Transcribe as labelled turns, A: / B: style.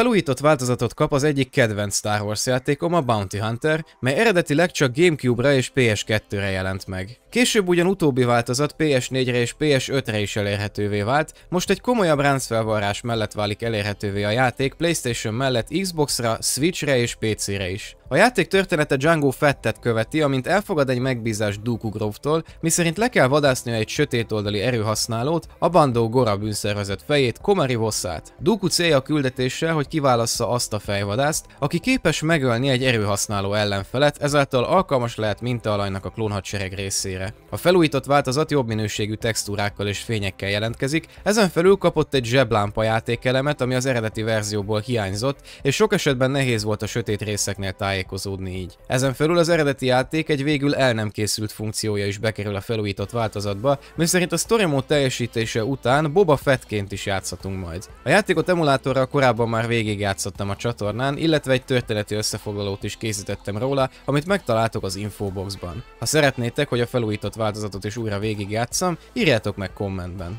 A: Felújított változatot kap az egyik kedvenc Star Wars játékom, a Bounty Hunter, mely eredetileg csak Gamecube-ra és PS2-re jelent meg. Később ugyan utóbbi változat PS4-re és PS5-re is elérhetővé vált, most egy komolyabb ráncfelvarrás mellett válik elérhetővé a játék PlayStation mellett Xbox-ra, Switch-re és PC-re is. A játék története Django Fettet követi, amint elfogad egy megbízás Dooku Grove-tól, miszerint le kell vadásznia egy sötétoldali erőhasználót, a Bandó Gora bűnszervezet fejét, Komari Vosszát. Dooku célja a küldetése, hogy kiválassza azt a fejvadászt, aki képes megölni egy erőhasználó ellenfelet, ezáltal alkalmas lehet mintaalajnak a klónhadsereg részére ellenére. A felújított változat jobb minőségű textúrákkal és fényekkel jelentkezik, ezen felül kapott egy zseblámpa játékelemet, ami az eredeti verzióból hiányzott, és sok esetben nehéz volt a sötét részeknél tájékozódni így. Ezen felül az eredeti játék egy végül el nem készült funkciója is bekerül a felújított változatba, miszerint a story mode teljesítése után Boba Fettként is játszhatunk majd. A játékot emulátorral korábban már végigjátszottam a csatornán, illetve egy történeti összefoglalót is készítettem róla, amit megtaláltok az infoboxban. Ha szeretnétek, hogy a felújított felújított változatot és újra végigjátszam, írjátok meg kommentben.